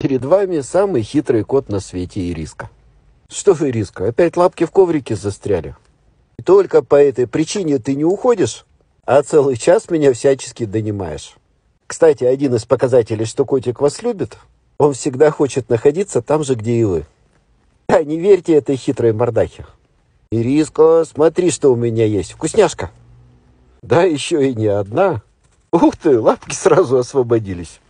Перед вами самый хитрый кот на свете Ириска. Что вы, Ириска, опять лапки в коврике застряли? И только по этой причине ты не уходишь, а целый час меня всячески донимаешь. Кстати, один из показателей, что котик вас любит, он всегда хочет находиться там же, где и вы. Да, не верьте этой хитрой мордахе. Ириска, смотри, что у меня есть. Вкусняшка. Да, еще и не одна. Ух ты, лапки сразу освободились.